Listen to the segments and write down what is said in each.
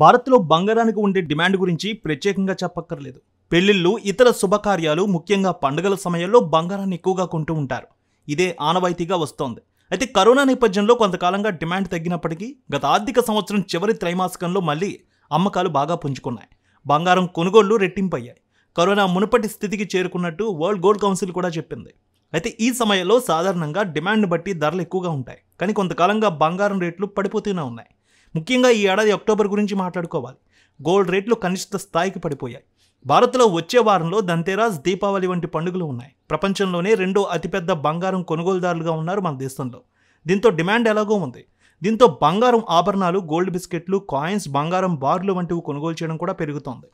భారత్లో బంగారానికి ఉండే డిమాండ్ గురించి ప్రత్యేకంగా చెప్పక్కర్లేదు పెళ్లిళ్ళు ఇతర శుభకార్యాలు ముఖ్యంగా పండుగల సమయంలో బంగారాన్ని ఎక్కువగా కొంటూ ఉంటారు ఇదే ఆనవాయితీగా వస్తోంది అయితే కరోనా నేపథ్యంలో కొంతకాలంగా డిమాండ్ తగ్గినప్పటికీ గత ఆర్థిక సంవత్సరం చివరి త్రైమాసికంలో మళ్ళీ అమ్మకాలు బాగా పుంజుకున్నాయి బంగారం కొనుగోళ్లు రెట్టింపయ్యాయి కరోనా మునుపటి స్థితికి చేరుకున్నట్టు వరల్డ్ గోల్డ్ కౌన్సిల్ కూడా చెప్పింది అయితే ఈ సమయంలో సాధారణంగా డిమాండ్ను బట్టి ధరలు ఎక్కువగా ఉంటాయి కానీ కొంతకాలంగా బంగారం రేట్లు పడిపోతూనే ఉన్నాయి ముఖ్యంగా ఈ ఏడాది అక్టోబర్ గురించి మాట్లాడుకోవాలి గోల్డ్ రేట్లు కనిష్ట స్థాయికి పడిపోయాయి భారత్లో వచ్చే వారంలో ధన్తేరాస్ దీపావళి వంటి పండుగలు ఉన్నాయి ప్రపంచంలోనే రెండో అతిపెద్ద బంగారం కొనుగోలుదారులుగా ఉన్నారు మన దేశంలో దీంతో డిమాండ్ ఎలాగో ఉంది దీంతో బంగారం ఆభరణాలు గోల్డ్ బిస్కెట్లు కాయిన్స్ బంగారం బార్లు వంటివి కొనుగోలు చేయడం కూడా పెరుగుతోంది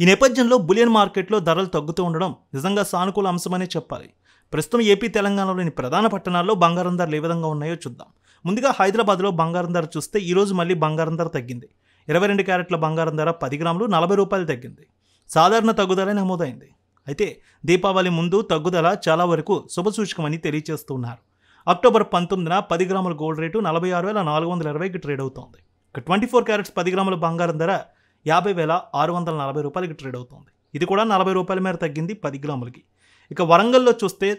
ఈ నేపథ్యంలో బులియన్ మార్కెట్లో ధరలు తగ్గుతూ ఉండడం నిజంగా సానుకూల అంశమనే చెప్పాలి ప్రస్తుతం ఏపీ తెలంగాణలోని ప్రధాన పట్టణాల్లో బంగారం ధరలు ఏ విధంగా ఉన్నాయో చూద్దాం ముందుగా హైదరాబాద్లో బంగారం ధర చూస్తే ఈరోజు మళ్ళీ బంగారం ధర తగ్గింది ఇరవై రెండు క్యారెట్ల బంగారం ధర పది గ్రాములు నలభై రూపాయలు తగ్గింది సాధారణ తగ్గుదల నమోదైంది అయితే దీపావళి ముందు తగ్గుదల చాలా వరకు శుభసూచకమని తెలియజేస్తున్నారు అక్టోబర్ పంతొమ్మిదిన పది గ్రాముల గోల్డ్ రేటు నలభై ఆరు వేల నాలుగు వందల ఇరవైకి ట్రేడ్ అవుతోంది ఇక ట్వంటీ ఫోర్ క్యారెట్స్ పది గ్రాముల బంగారం ధర యాభై వేల ఆరు వందల నలభై రూపాయలకి ట్రేడ్ అవుతోంది ఇది కూడా నలభై రూపాయల మేర తగ్గింది పది గ్రాములకి ఇక వరంగల్లో చూస్తే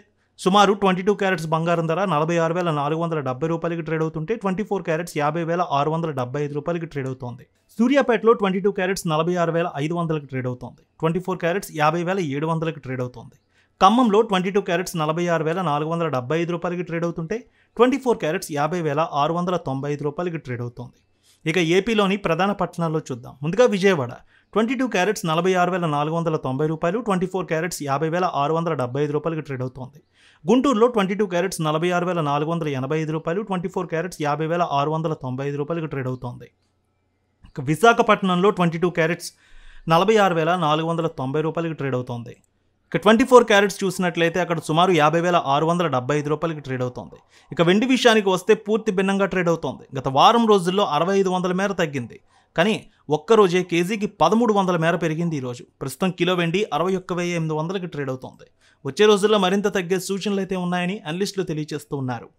సుమారు ట్వంటీ టూ క్యారెట్స్ బంగారం ధర నలభై ఆరు వేల నాలుగు వందల డెబ్బై రూపాయలకి ట్రేడ్ అవుతుంటే ట్వంటీ ఫోర్ క్యారెట్స్ యాభై వేల ఆరు వందల డెబ్బై ఐదు రూపాయలకి ట్రేడ్ అవుతోంది సూర్యాపేటలో ట్వంటీ టూ క్యారెట్స్ నలభై ఆరు వేల ఐదు వందలకి ట్రేడ్ అవుతోంది ట్వంటీ ఫోర్ క్యారెట్స్ యాభై వేల ఏడు వందలకి ట్రేడ్ అవుతోంది ఖమ్మంలో ట్వంటీ టూ క్యారెట్స్ నలభై ఆరు వేల నాలుగు వందల డెబ్బై ఐదు రూపాయలకి ట్రేడ్ అవుతుంటే ట్వంటీ ఫోర్ క్యారెట్స్ యాభై వేల ఆరు వందల తొంభై ఐదు రూపాయలకి ట్రేడ్ అవుతోంది ఇక ఏపీలోని ప్రధాన పట్టణాల్లో చూద్దాం ముందుగా విజయవాడ ట్వంటీ టూ క్యారెట్స్ నలభై ఆరు వేల నాలుగు వందల తొంభై రూపాయలు ట్వంటీ ఫోర్ క్యారెట్స్ యాభై వేల ఆరు వందల డెబ్బై ఐదు రూపాయలకి ట్రేడ్ అవుతోంది గుంటూరులో ట్వంటీ టూ క్యారెట్స్ నలభై ఆరు వేల నాలుగు వందల ఎనభై ఐదు రూపాయలు ట్వంటీ ఫోర్ క్యారెట్స్ యాభై వేల ఆరు వందల తొంభై ఐదు రూపాయలకి ట్రేడ్ అవుతోంది విశాఖపట్నంలో ట్వంటీ టూ క్యారెట్స్ నలభై ఆరు వేల నాలుగు వందల తొంభై రూపాయలకి ట్రేడ్ అవుతోంది ఇక ట్వంటీ ఫోర్ క్యారెట్స్ చూసినట్లయితే అక్కడ సుమారు యాభై వేల ఆరు వందల డెబ్బై ఐదు రూపాయలకి ట్రేడ్ అవుతోంది ఇక వెండి విషయానికి వస్తే పూర్తి భిన్నంగా ట్రేడ్ అవుతోంది గత వారం రోజుల్లో అరవై ఐదు వందల మేర తగ్గింది కానీ ఒక్కరోజే కేజీకి పదమూడు వందల మేర పెరిగింది ఈరోజు ప్రస్తుతం కిలో వెండి అరవై ఒక్క వెయ్యి ఎనిమిది వందలకి ట్రేడ్ అవుతోంది వచ్చే రోజుల్లో మరింత తగ్గే సూచనలు అయితే ఉన్నాయని అనలిస్టులు తెలియజేస్తూ ఉన్నారు